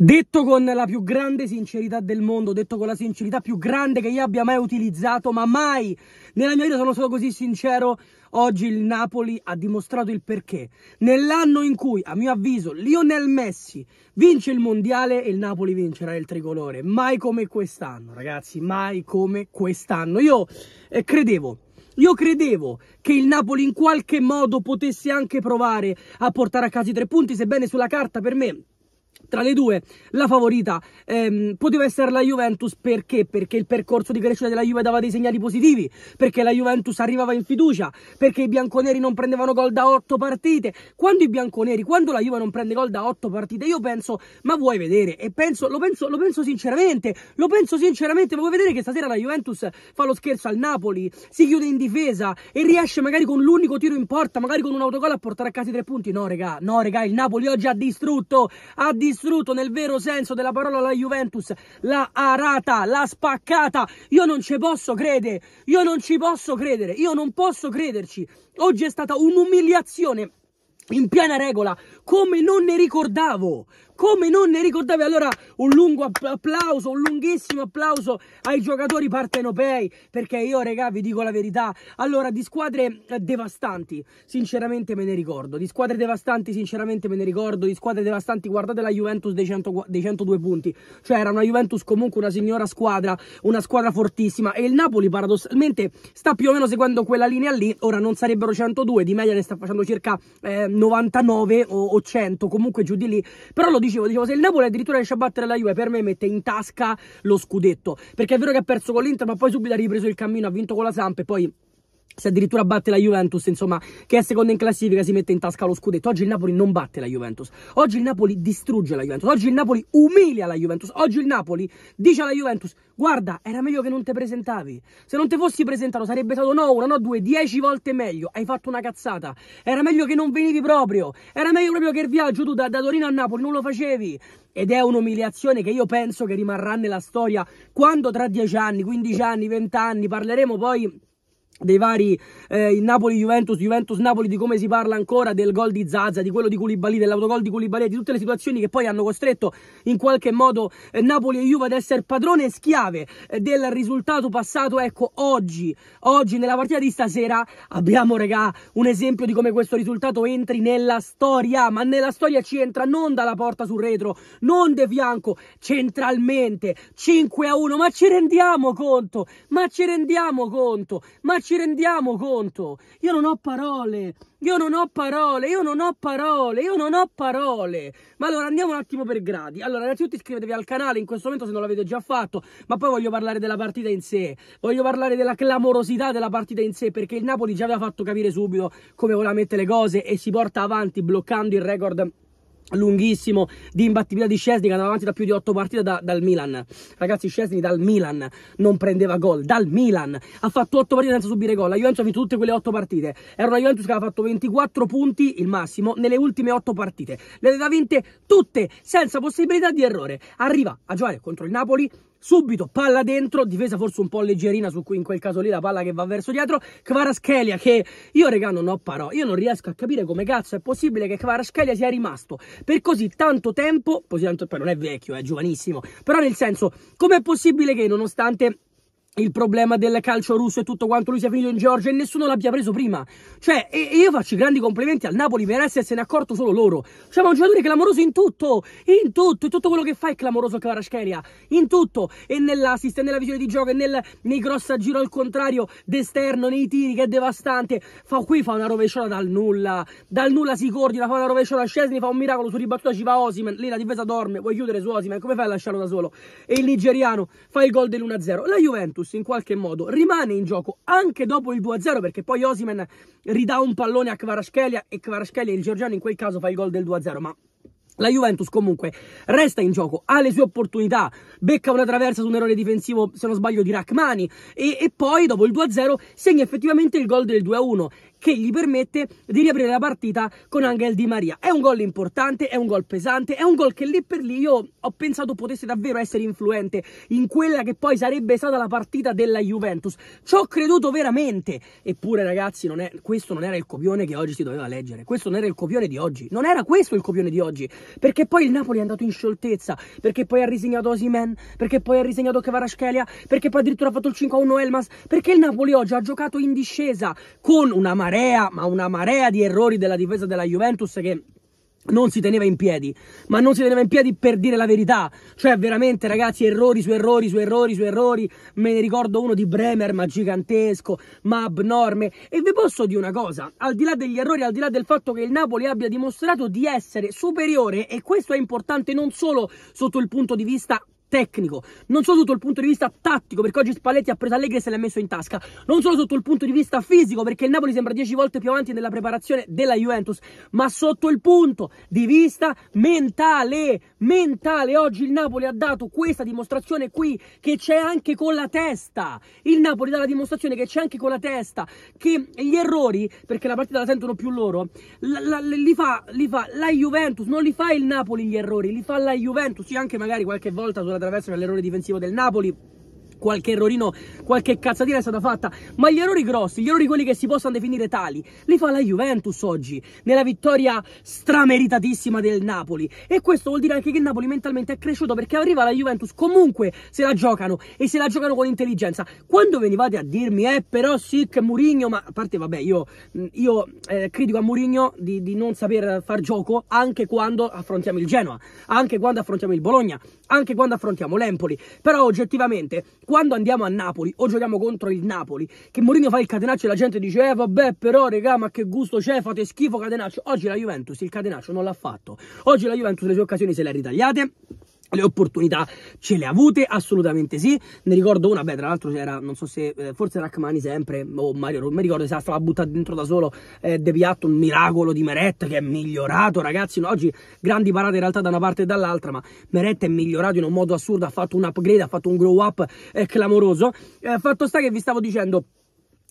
Detto con la più grande sincerità del mondo, detto con la sincerità più grande che io abbia mai utilizzato, ma mai nella mia vita sono stato così sincero, oggi il Napoli ha dimostrato il perché. Nell'anno in cui, a mio avviso, Lionel Messi vince il Mondiale e il Napoli vincerà il tricolore, mai come quest'anno, ragazzi, mai come quest'anno. Io eh, credevo io credevo che il Napoli in qualche modo potesse anche provare a portare a casa i tre punti, sebbene sulla carta per me tra le due la favorita ehm, poteva essere la Juventus perché? Perché il percorso di crescita della Juve dava dei segnali positivi, perché la Juventus arrivava in fiducia, perché i bianconeri non prendevano gol da otto partite. Quando i bianconeri, quando la Juve non prende gol da otto partite, io penso, ma vuoi vedere? E penso, lo penso, lo penso sinceramente, lo penso sinceramente, ma vuoi vedere che stasera la Juventus fa lo scherzo al Napoli, si chiude in difesa e riesce magari con l'unico tiro in porta, magari con un autogol a portare a casa i tre punti? No, regà, no, regà, il Napoli oggi ha distrutto, ha distrutto distrutto nel vero senso della parola la Juventus, l'ha arata, l'ha spaccata. Io non ci posso credere, io non ci posso credere, io non posso crederci. Oggi è stata un'umiliazione in piena regola, come non ne ricordavo, come non ne ricordavi? Allora un lungo applauso, un lunghissimo applauso ai giocatori partenopei, perché io regà vi dico la verità, allora di squadre eh, devastanti, sinceramente me ne ricordo, di squadre devastanti sinceramente me ne ricordo, di squadre devastanti guardate la Juventus dei, 100, dei 102 punti, cioè era una Juventus comunque una signora squadra, una squadra fortissima e il Napoli paradossalmente sta più o meno seguendo quella linea lì, ora non sarebbero 102, di media ne sta facendo circa eh, 99 o, o 100, comunque giù di lì, però lo dico dicevo, dicevo, se il Napoli addirittura riesce a battere la Juve, per me mette in tasca lo scudetto. Perché è vero che ha perso con l'Inter, ma poi subito ha ripreso il cammino, ha vinto con la Samp e poi se addirittura batte la Juventus, insomma, che è seconda in classifica, si mette in tasca lo scudetto. Oggi il Napoli non batte la Juventus. Oggi il Napoli distrugge la Juventus. Oggi il Napoli umilia la Juventus. Oggi il Napoli dice alla Juventus: Guarda, era meglio che non ti presentavi. Se non ti fossi presentato, sarebbe stato no, una, no, due, dieci volte meglio. Hai fatto una cazzata. Era meglio che non venivi proprio. Era meglio proprio che il viaggio tu da, da Torino a Napoli non lo facevi. Ed è un'umiliazione che io penso che rimarrà nella storia quando tra dieci anni, quindici anni, vent'anni parleremo poi dei vari eh, Napoli-Juventus, Juventus-Napoli, di come si parla ancora del gol di Zaza, di quello di Culibali, dell'autogol di Culibali, di tutte le situazioni che poi hanno costretto in qualche modo eh, Napoli e Juve ad essere padrone e schiave eh, del risultato passato. Ecco, oggi, oggi nella partita di stasera abbiamo, regà, un esempio di come questo risultato entri nella storia, ma nella storia ci entra non dalla porta sul retro, non de fianco, centralmente, 5 1, ma ci rendiamo conto, ma ci rendiamo conto, ma ci ci rendiamo conto? Io non ho parole, io non ho parole, io non ho parole, io non ho parole. Ma allora andiamo un attimo per gradi. Allora, innanzitutto iscrivetevi al canale in questo momento se non l'avete già fatto, ma poi voglio parlare della partita in sé, voglio parlare della clamorosità della partita in sé, perché il Napoli già aveva fatto capire subito come voleva mettere le cose e si porta avanti bloccando il record lunghissimo di imbattibilità di Scesni che andava avanti da più di 8 partite da, dal Milan ragazzi Scesni dal Milan non prendeva gol dal Milan ha fatto 8 partite senza subire gol la Juventus ha vinto tutte quelle 8 partite era una Juventus che aveva fatto 24 punti il massimo nelle ultime 8 partite le aveva vinte tutte senza possibilità di errore arriva a giocare contro il Napoli subito palla dentro, difesa forse un po' leggerina su cui in quel caso lì la palla che va verso dietro, Kvaraschelia che io regà non ho parò io non riesco a capire come cazzo è possibile che Kvaraschelia sia rimasto per così tanto tempo, così tanto, poi non è vecchio, è giovanissimo, però nel senso com'è possibile che nonostante il problema del calcio russo e tutto quanto lui sia finito in Georgia e nessuno l'abbia preso prima. Cioè, e, e, io faccio i grandi complimenti al Napoli per essersene accorto solo loro. Cioè, ma un giocatore clamoroso in tutto, in tutto, e tutto quello che fa è clamoroso Kvarashkeria, in tutto, e nell'assist, e nella visione di gioco, e nel, nei cross a giro al contrario, d'esterno, nei tiri, che è devastante. Fa qui, fa una rovesciata dal nulla, dal nulla si coordina, fa una rovesciata a Scesni, fa un miracolo, su ribattuta ci va Osiman, lì la difesa dorme, vuoi chiudere su Osiman, come fai a lasciarlo da solo? E il nigeriano fa il gol dell'1-0. La Juventus Juventus in qualche modo rimane in gioco anche dopo il 2-0 perché poi Osimen ridà un pallone a Kvarashkelia e Kvarashkelia il Giorgiano in quel caso fa il gol del 2-0 ma la Juventus comunque resta in gioco, ha le sue opportunità, becca una traversa su un errore difensivo, se non sbaglio, di Rachmani e, e poi dopo il 2-0 segna effettivamente il gol del 2-1 che gli permette di riaprire la partita con Angel Di Maria. È un gol importante, è un gol pesante, è un gol che lì per lì io ho pensato potesse davvero essere influente in quella che poi sarebbe stata la partita della Juventus. Ci ho creduto veramente. Eppure ragazzi, non è, questo non era il copione che oggi si doveva leggere, questo non era il copione di oggi, non era questo il copione di oggi, perché poi il Napoli è andato in scioltezza, perché poi ha risegnato Osimen, perché poi ha risegnato Kvaratskhelia, perché poi addirittura ha fatto il 5-1 Elmas, perché il Napoli oggi ha giocato in discesa con una marea marea, ma una marea di errori della difesa della Juventus che non si teneva in piedi, ma non si teneva in piedi per dire la verità, cioè veramente ragazzi errori su errori su errori su errori, me ne ricordo uno di Bremer ma gigantesco, ma abnorme e vi posso dire una cosa, al di là degli errori, al di là del fatto che il Napoli abbia dimostrato di essere superiore e questo è importante non solo sotto il punto di vista tecnico, non solo sotto il punto di vista tattico, perché oggi Spalletti ha preso Allegri e se l'ha messo in tasca, non solo sotto il punto di vista fisico, perché il Napoli sembra 10 volte più avanti nella preparazione della Juventus, ma sotto il punto di vista mentale, mentale, oggi il Napoli ha dato questa dimostrazione qui che c'è anche con la testa. Il Napoli dà la dimostrazione che c'è anche con la testa, che gli errori, perché la partita la sentono più loro, li fa, li fa la Juventus, non li fa il Napoli gli errori, li fa la Juventus, sì anche magari qualche volta sulla attraverso l'errore difensivo del Napoli qualche errorino, qualche cazzatina è stata fatta, ma gli errori grossi, gli errori quelli che si possono definire tali, li fa la Juventus oggi, nella vittoria strameritatissima del Napoli. E questo vuol dire anche che il Napoli mentalmente è cresciuto perché arriva la Juventus, comunque se la giocano e se la giocano con intelligenza. Quando venivate a dirmi, eh però sì che Murigno, ma a parte vabbè io, io eh, critico a Murigno di, di non saper far gioco anche quando affrontiamo il Genoa, anche quando affrontiamo il Bologna, anche quando affrontiamo l'Empoli, però oggettivamente quando andiamo a Napoli o giochiamo contro il Napoli, che Mourinho fa il catenaccio e la gente dice eh vabbè però regà ma che gusto c'è, fate schifo catenaccio. Oggi la Juventus il catenaccio non l'ha fatto. Oggi la Juventus le sue occasioni se le ha ritagliate le opportunità ce le ha avute? Assolutamente sì. Ne ricordo una, beh, tra l'altro c'era, non so se, eh, forse Rachmani sempre, o Mario, non mi ricordo se la stava buttata dentro da solo, eh, De Piatto, un miracolo di Meret che è migliorato, ragazzi. No, oggi grandi parate in realtà da una parte e dall'altra, ma Meret è migliorato in un modo assurdo, ha fatto un upgrade, ha fatto un grow up eh, clamoroso. Eh, fatto sta che vi stavo dicendo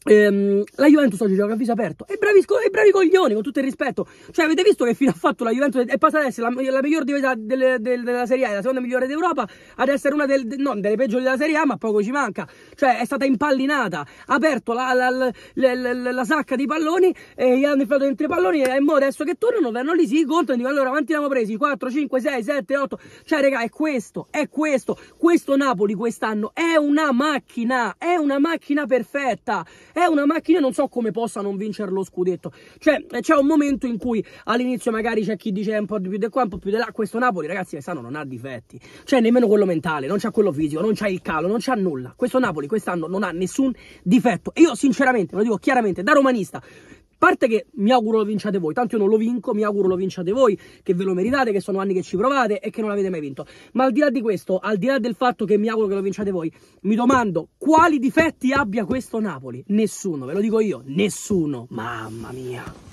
Ehm, la Juventus oggi gioca a viso aperto e bravi, e bravi coglioni con tutto il rispetto cioè avete visto che fino ha fatto la Juventus è passata ad essere la, la miglior difesa del, del, della Serie A la seconda migliore d'Europa ad essere una del, non delle peggiori della Serie A ma poco ci manca cioè è stata impallinata ha aperto la, la, la sacca di palloni e gli hanno infilato dentro i palloni e mo adesso che tornano vanno lì si contano e dicono allora quanti ne abbiamo presi 4, 5, 6, 7, 8 cioè raga è questo è questo questo Napoli quest'anno è una macchina è una macchina perfetta è eh, una macchina non so come possa non vincere lo scudetto. Cioè, eh, c'è un momento in cui all'inizio magari c'è chi dice eh, un po' di più di qua, un po' più di là. Questo Napoli, ragazzi, quest'anno non ha difetti. Cioè, nemmeno quello mentale, non c'ha quello fisico, non c'ha il calo, non c'ha nulla. Questo Napoli quest'anno non ha nessun difetto. E io, sinceramente, ve lo dico chiaramente, da romanista, parte che mi auguro lo vinciate voi, tanto io non lo vinco, mi auguro lo vinciate voi, che ve lo meritate, che sono anni che ci provate e che non avete mai vinto. Ma al di là di questo, al di là del fatto che mi auguro che lo vinciate voi, mi domando quali difetti abbia questo Napoli? Nessuno, ve lo dico io, nessuno, mamma mia.